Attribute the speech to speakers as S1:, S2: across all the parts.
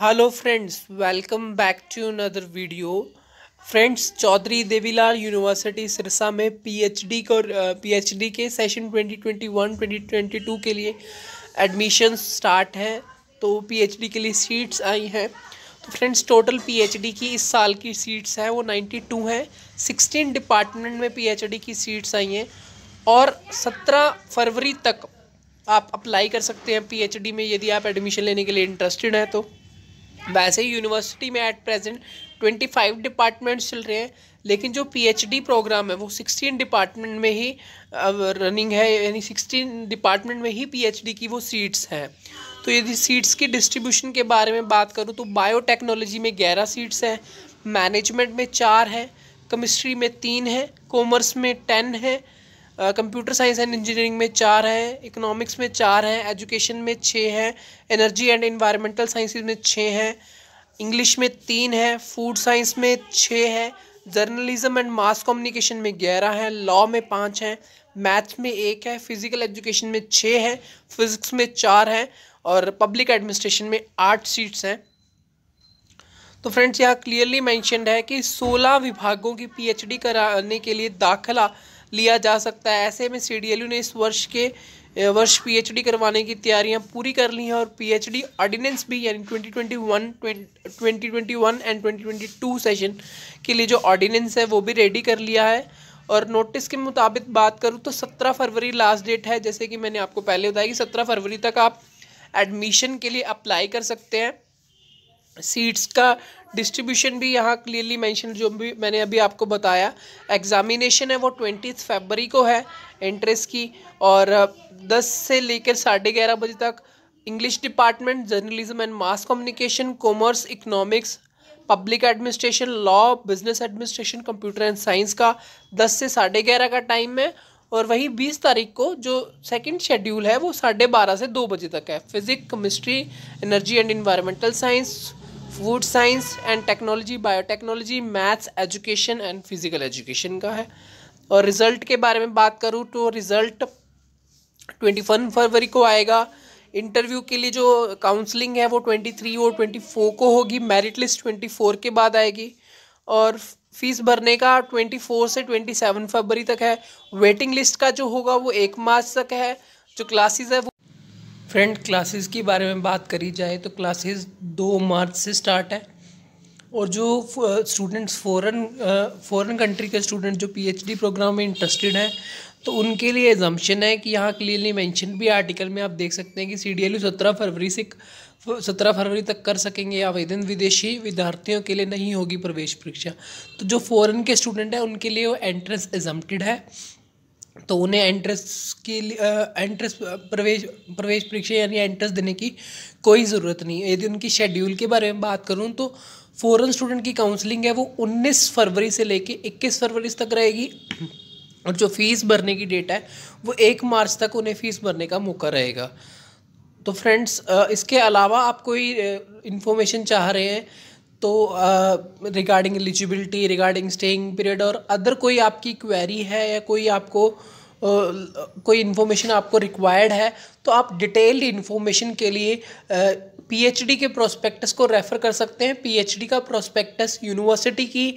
S1: hello friends welcome back to another video friends Chaudhary Devilal university Sirsa में PhD को PhD के session 2021 2022 के लिए एडमिशन स्टार्ट हैं तो पीएचडी के लिए सीट्स आई हैं तो फ्रेंड्स टोटल पीएचडी की इस साल की सीट्स हैं वो 92 हैं 16 डिपार्टमेंट में पीएचडी की सीट्स आई हैं और 17 फरवरी तक आप अप्लाई कर सकते हैं पीएचडी में यदि आप एडमिशन लेने के लिए इंटरेस्टेड हैं तो वैसे ही यूनिवर्सिटी में at present twenty five departments चल रहे हैं लेकिन जो पीएचडी प्रोग्राम है वो सिक्सटीन डिपार्टमेंट में ही रनिंग है यानी सिक्सटीन डिपार्टमेंट में ही पीएचडी की वो सीट्स हैं तो यदि सीट्स की डिस्ट्रीब्यूशन के बारे में बात करूँ तो बायोटेक्नोलॉजी में ग्यारह सीट्स हैं मैनेजमेंट में चार हैं केमिस्ट्री में तीन हैं कॉमर्स में टेन है कंप्यूटर साइंस एंड इंजीनियरिंग में चार हैं इकोनॉमिक्स में चार हैं एजुकेशन में छः हैं एनर्जी एंड इन्वायरमेंटल साइंस में छः हैं इंग्लिश में तीन है फूड साइंस में छः है जर्नलिज्म एंड मास कम्युनिकेशन में ग्यारह हैं लॉ में पाँच हैं मैथ्स में एक है फिज़िकल एजुकेशन में छः हैं फिज़िक्स में चार हैं और पब्लिक एडमिनिस्ट्रेशन में आठ सीट्स हैं तो फ्रेंड्स यहाँ क्लियरली मैंशनड है कि सोलह विभागों की पीएचडी कराने के लिए दाखिला लिया जा सकता है ऐसे में सी ने इस वर्ष के वर्ष पीएचडी करवाने की तैयारियां पूरी कर ली हैं और पीएचडी ऑर्डिनेंस भी यानी 2021 ट्वेंटी एंड 2022 सेशन के लिए जो ऑर्डिनेंस है वो भी रेडी कर लिया है और नोटिस के मुताबिक बात करूँ तो 17 फरवरी लास्ट डेट है जैसे कि मैंने आपको पहले बताया कि 17 फरवरी तक आप एडमिशन के लिए अप्लाई कर सकते हैं सीट्स का डिस्ट्रीब्यूशन भी यहाँ क्लियरली मेंशन जो भी मैंने अभी आपको बताया एग्जामिनेशन है वो ट्वेंटी फरवरी को है एंट्रेंस की और दस से लेकर साढ़े ग्यारह बजे तक English department journalism and mass communication commerce economics public administration law business administration computer and science का दस से साढ़े ग्यारह का टाइम है और वही बीस तारीख को जो सेकंड शेड्यूल है वो साढ़े बारह से दो बजे तक है physics chemistry energy and environmental science food science and technology biotechnology maths education and physical education का है और रिज़ल्ट के बारे में बात करूँ तो रिज़ल्ट ट्वेंटी वन फरवरी को आएगा इंटरव्यू के लिए जो काउंसलिंग है वो ट्वेंटी थ्री और ट्वेंटी फोर को होगी मेरिट लिस्ट ट्वेंटी फोर के बाद आएगी और फीस भरने का ट्वेंटी फोर से ट्वेंटी सेवन फरवरी तक है वेटिंग लिस्ट का जो होगा वो एक मार्च तक है जो क्लासेस है वो फ्रेंड क्लासेस के बारे में बात करी जाए तो क्लासेस दो मार्च से स्टार्ट है और जो स्टूडेंट्स फ़ॉरन फ़ॉरन कंट्री के स्टूडेंट जो पीएचडी प्रोग्राम में इंटरेस्टेड हैं तो उनके लिए एजम्पन है कि यहाँ क्लियरली मेंशन भी आर्टिकल में आप देख सकते हैं कि सी डी एल सत्रह फरवरी से सत्रह फरवरी तक कर सकेंगे आवेदन विदेशी विद्यार्थियों के लिए नहीं होगी प्रवेश परीक्षा तो जो फ़ॉरन के स्टूडेंट हैं उनके लिए वो एंट्रेंस एजम्प्टेड है तो उन्हें एंट्रेंस के लिए एंट्रेंस प्रवेश प्रवेश परीक्षा यानी एंट्रेंस देने की कोई ज़रूरत नहीं है यदि उनकी शेड्यूल के बारे में बात करूँ तो फ़ौरन स्टूडेंट की काउंसलिंग है वो 19 फरवरी से लेके 21 फरवरी तक रहेगी और जो फीस भरने की डेट है वो एक मार्च तक उन्हें फ़ीस भरने का मौका रहेगा तो फ्रेंड्स इसके अलावा आप कोई इन्फॉर्मेशन चाह रहे हैं तो regarding eligibility regarding staying period और अदर कोई आपकी क्वेरी है या कोई आपको कोई इन्फॉर्मेशन आपको रिक्वायर्ड है तो आप डिटेल्ड इन्फॉर्मेशन के लिए पीएचडी के प्रोस्पेक्टस को रेफ़र कर सकते हैं पीएचडी का प्रोस्पेक्टस यूनिवर्सिटी की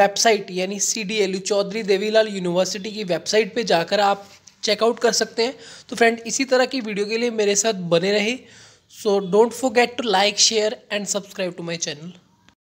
S1: वेबसाइट यानी C D L Chaudhary Devilal university की वेबसाइट पे जाकर आप चेकआउट कर सकते हैं तो फ्रेंड इसी तरह की वीडियो के लिए मेरे साथ बने रहे so don't forget to like share and subscribe to my channel